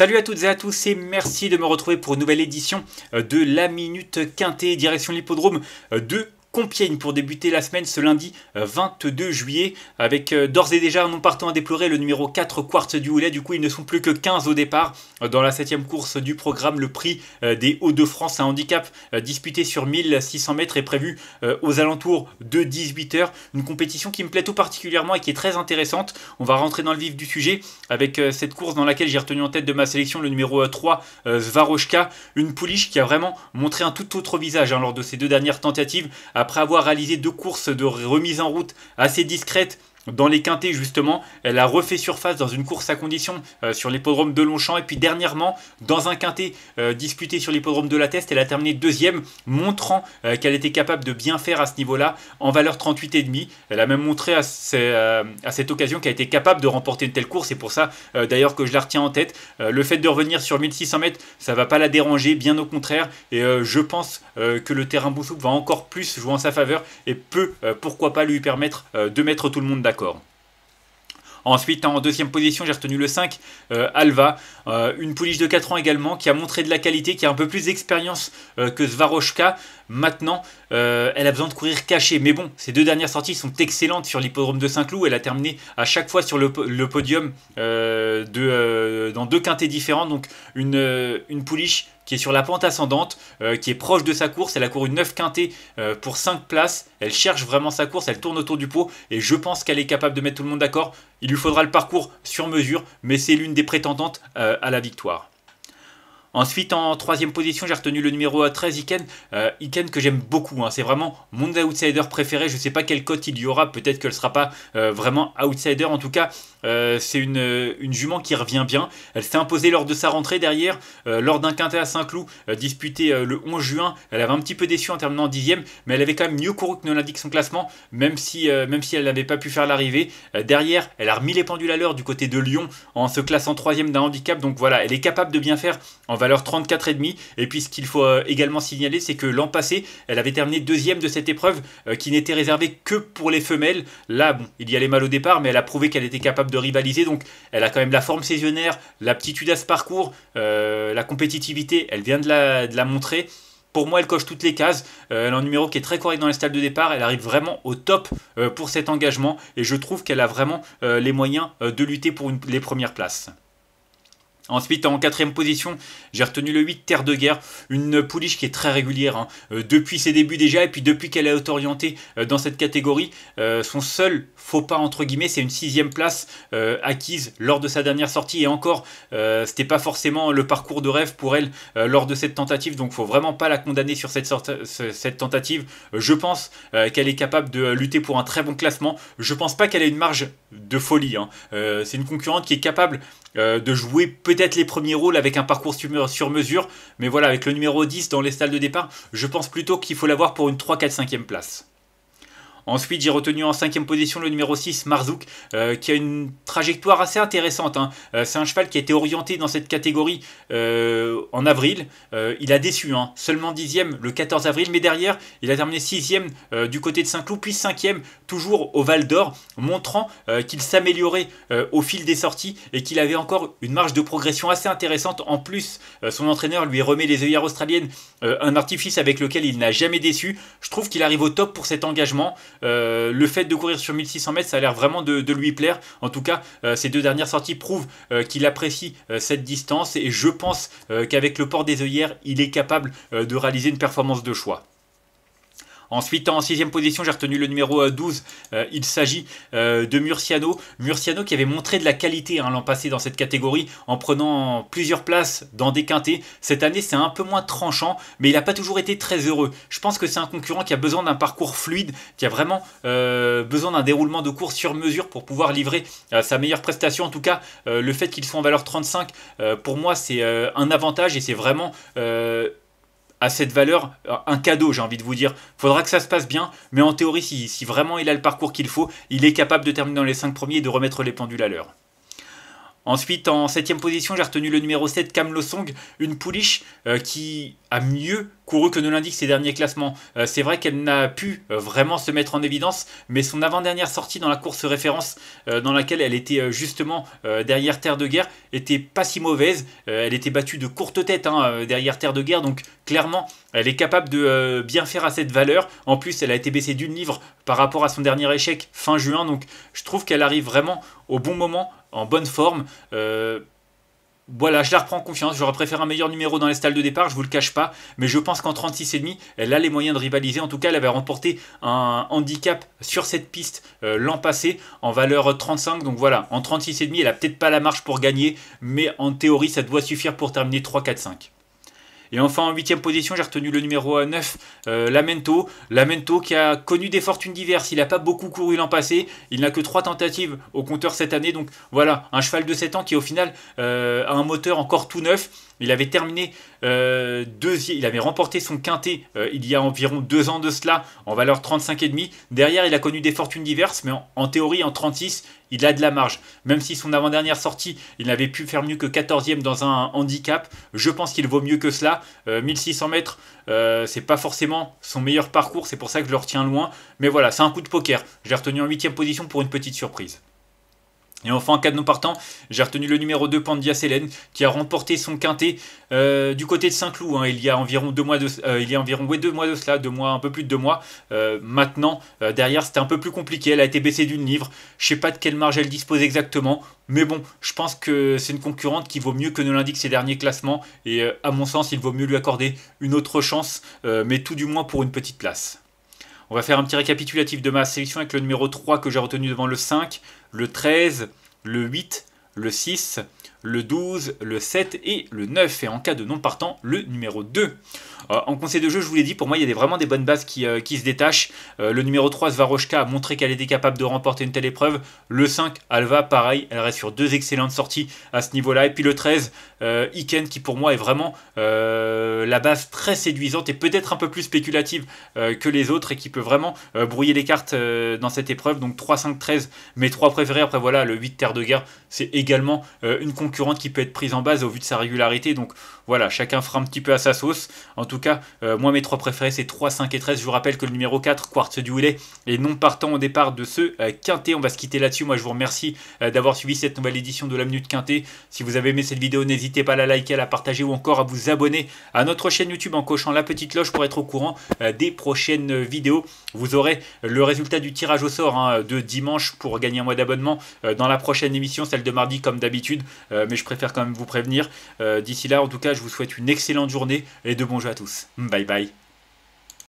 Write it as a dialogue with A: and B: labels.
A: Salut à toutes et à tous et merci de me retrouver pour une nouvelle édition euh, de la Minute Quintée direction l'hippodrome euh, de Compiègne pour débuter la semaine ce lundi 22 euh, juillet avec euh, d'ores et déjà non partant à déplorer le numéro 4 Quartz du Houlet. Du coup, ils ne sont plus que 15 au départ euh, dans la 7 course du programme. Le prix des Hauts-de-France, à handicap disputé sur 1600 mètres est prévu aux alentours de 18h. Une compétition qui me plaît tout particulièrement et qui est très intéressante. On va rentrer dans le vif du sujet avec cette course dans laquelle j'ai retenu en tête de ma sélection le numéro 3 Zvaroshka une pouliche qui a vraiment montré un tout autre visage hein, lors de ses deux dernières tentatives après avoir réalisé deux courses de remise en route assez discrètes dans les quintés justement, elle a refait surface dans une course à condition euh, sur l'hippodrome de Longchamp et puis dernièrement dans un quinté euh, discuté disputé sur l'hippodrome de la Teste, elle a terminé deuxième, montrant euh, qu'elle était capable de bien faire à ce niveau-là en valeur 38,5. Elle a même montré à, cette occasion qu'elle était capable de remporter une telle course et pour ça d'ailleurs que je la retiens en tête. le fait de revenir sur 1600 mètres, ça va pas la déranger, bien au contraire et je pense que le terrain Boussoup va encore plus jouer en sa faveur et peut pourquoi pas lui permettre de mettre tout le monde d'accord. Ensuite, en deuxième position, j'ai retenu le 5, euh, Alva, euh, une pouliche de 4 ans également, qui a montré de la qualité, qui a un peu plus d'expérience euh, que Svaroshka. Maintenant, elle a besoin de courir caché Mais bon, Ces deux dernières sorties sont excellentes sur l'hippodrome de Saint-Cloud. Elle a terminé à chaque fois sur le, podium dans deux quintés différents. Donc, une, une pouliche qui est sur la pente ascendante, euh, qui est proche de sa course. Elle a couru 9 quintés euh, pour 5 places. Elle cherche vraiment sa course, elle tourne autour du pot et je pense qu'elle est capable de mettre tout le monde d'accord. Il lui faudra le parcours sur mesure, mais c'est l'une des prétendantes euh, à la victoire. Ensuite, en troisième position, j'ai retenu le numéro 13, Iken. Euh, Iken que j'aime beaucoup. Hein. C'est vraiment mon outsider préféré. Je ne sais pas quelle cote il y aura. Peut-être qu'elle ne sera pas euh, vraiment outsider. En tout cas, euh, c'est une, jument qui revient bien. Elle s'est imposée lors de sa rentrée derrière, lors d'un quintet à Saint-Cloud, disputé le 11 juin. Elle avait un petit peu déçu en terminant 10 dixième, mais elle avait quand même mieux couru que ne l'indique son classement, même si, même si elle n'avait pas pu faire l'arrivée. derrière, elle a remis les pendules à l'heure du côté de Lyon en se classant troisième d'un handicap. Donc voilà, elle est capable de bien faire en alors 34,5. Et puis ce qu'il faut euh, également signaler, c'est que l'an passé, elle avait terminé deuxième de cette épreuve euh, qui n'était réservée que pour les femelles. Là, bon, il y allait mal au départ, mais elle a prouvé qu'elle était capable de rivaliser. Donc elle a quand même la forme saisonnière, l'aptitude à ce parcours, euh, la compétitivité, elle vient de la, montrer pour moi, elle coche toutes les cases. elle a un numéro qui est très correct dans les stades de départ. Elle arrive vraiment au top pour cet engagement. Et je trouve qu'elle a vraiment les moyens de lutter pour les premières places. Ensuite, en quatrième position, j'ai retenu le 8, Terre de Guerre, une pouliche qui est très régulière hein. euh, depuis ses débuts déjà, et puis depuis qu'elle est orientée euh, dans cette catégorie, euh, son seul faux pas, entre guillemets, c'est une sixième place acquise lors de sa dernière sortie, et encore, ce c'était pas forcément le parcours de rêve pour elle lors de cette tentative, donc faut vraiment pas la condamner sur cette, tentative. Je pense qu'elle est capable de lutter pour un très bon classement, je pense pas qu'elle ait une marge de folie, hein. c'est une concurrente qui est capable de jouer petit peut-être les premiers rôles avec un parcours sur, sur, mesure, mais voilà, avec le numéro 10 dans les salles de départ, je pense plutôt qu'il faut l'avoir pour une 3, 4, 5e place. Ensuite, j'ai retenu en cinquième position le numéro 6, Marzouk, euh, qui a une trajectoire assez intéressante. Hein. Euh, c'est un cheval qui a été orienté dans cette catégorie euh, en avril. il a déçu, hein. seulement dixième le 14 avril, mais derrière, il a terminé 6 sixième du côté de Saint-Cloud, puis cinquième toujours au Val d'Or, montrant qu'il s'améliorait au fil des sorties et qu'il avait encore une marge de progression assez intéressante. En plus, son entraîneur lui remet les œillères australiennes, un artifice avec lequel il n'a jamais déçu. Je trouve qu'il arrive au top pour cet engagement. Euh, le fait de courir sur 1600 mètres, ça a l'air vraiment de, lui plaire. En tout cas, euh, ces deux dernières sorties prouvent euh, qu'il apprécie cette distance et je pense qu'avec le port des œillères, il est capable de réaliser une performance de choix. Ensuite, en sixième position, j'ai retenu le numéro 12. Euh, euh, il s'agit euh, de Murciano. Murciano qui avait montré de la qualité hein, l'an passé dans cette catégorie en prenant plusieurs places dans des quintés. Cette année, c'est un peu moins tranchant, mais il n'a pas toujours été très heureux. Je pense que c'est un concurrent qui a besoin d'un parcours fluide, qui a vraiment besoin d'un déroulement de course sur mesure pour pouvoir livrer sa meilleure prestation. En tout cas, le fait qu'il soit en valeur 35, pour moi, c'est un avantage et c'est vraiment à cette valeur euh, un cadeau, j'ai envie de vous dire. Faudra que ça se passe bien, mais en théorie, si, vraiment il a le parcours qu'il faut, il est capable de terminer dans les 5 premiers et de remettre les pendules à l'heure. Ensuite, en septième position, j'ai retenu le numéro 7, Kam Song, une pouliche euh, qui a mieux couru que ne l'indiquent ces derniers classements. Euh, c'est vrai qu'elle n'a pu euh, vraiment se mettre en évidence, mais son avant-dernière sortie dans la course référence, euh, dans laquelle elle était justement derrière Terre de Guerre, était pas si mauvaise. elle était battue de courte tête hein, derrière Terre de Guerre, donc clairement, elle est capable de bien faire à cette valeur. En plus, elle a été baissée d'une livre par rapport à son dernier échec fin juin, donc je trouve qu'elle arrive vraiment au bon moment, en bonne forme voilà, je la reprends confiance. J'aurais préféré un meilleur numéro dans les stalles de départ, je vous le cache pas. Mais je pense qu'en 36,5, elle a les moyens de rivaliser. En tout cas, elle avait remporté un handicap sur cette piste euh, l'an passé en valeur 35. Donc voilà, en 36,5, elle a peut-être pas la marche pour gagner. Mais en théorie, ça doit suffire pour terminer 3, 4, 5. Et enfin, en huitième position, j'ai retenu le numéro 9, euh, Lamento. Lamento qui a connu des fortunes diverses. Il n'a pas beaucoup couru l'an passé. Il n'a que trois tentatives au compteur cette année. Donc voilà, un cheval de 7 ans qui au final euh, a un moteur encore tout neuf il avait terminé euh, il avait remporté son quintet euh, il y a environ deux ans de cela en valeur 35,5. Derrière, il a connu des fortunes diverses, mais en, théorie, en 36, il a de la marge. Même si son avant-dernière sortie, il n'avait pu faire mieux que 14e dans un handicap, je pense qu'il vaut mieux que cela. 1600 euh, mètres, c'est pas forcément son meilleur parcours, c'est pour ça que je le retiens loin. Mais voilà, c'est un coup de poker. Je retenu en 8 position pour une petite surprise. Et enfin, en cas de non partant, j'ai retenu le numéro 2 Pandia Selene qui a remporté son quintet euh, du côté de Saint-Cloud. Hein. il y a environ deux mois de, euh, il y a environ mois de cela, deux mois, un peu plus de deux mois. Euh, maintenant, derrière, c'était un peu plus compliqué. Elle a été baissée d'une livre. Je ne sais pas de quelle marge elle dispose exactement, mais bon, je pense que c'est une concurrente qui vaut mieux que ne l'indiquent ses derniers classements. Et à mon sens, il vaut mieux lui accorder une autre chance, mais tout du moins pour une petite place. On va faire un petit récapitulatif de ma sélection avec le numéro 3 que j'ai retenu devant le 5, le 13, le 8, le 6, le 12, le 7 et le 9, et en cas de non partant, le numéro 2. Euh, en conseil de jeu, je vous l'ai dit, pour moi, il y a vraiment des bonnes bases qui, euh, se détachent. Euh, le numéro 3, Svaroshka a montré qu'elle était capable de remporter une telle épreuve. Le 5, Alva, pareil, elle reste sur deux excellentes sorties à ce niveau-là. Et puis le 13, Iken, qui pour moi est vraiment la base très séduisante et peut-être un peu plus spéculative que les autres et qui peut vraiment brouiller les cartes dans cette épreuve. Donc 3, 5, 13, mes trois préférés. Après, voilà, le 8, Terre de Guerre, c'est également une une concurrente qui peut être prise en base au vu de sa régularité. Donc voilà, chacun fera un petit peu à sa sauce. En tout cas, euh, moi mes trois préférés c'est 3, 5 et 13. Je vous rappelle que le numéro 4, Quartz du Houlet, est non partant au départ de ce quinté euh, Quintet. On va se quitter là-dessus. Moi je vous remercie euh, d'avoir suivi cette nouvelle édition de la Minute Quintet. Si vous avez aimé cette vidéo, n'hésitez pas à la liker, à la partager ou encore à vous abonner à notre chaîne YouTube en cochant la petite cloche pour être au courant des prochaines vidéos. Vous aurez le résultat du tirage au sort hein, de dimanche pour gagner un mois d'abonnement dans la prochaine émission, celle de mardi comme d'habitude. Euh, mais je préfère quand même vous prévenir. Euh, d'ici là, en tout cas, je vous souhaite une excellente journée et de bons jeux à tous. Bye bye.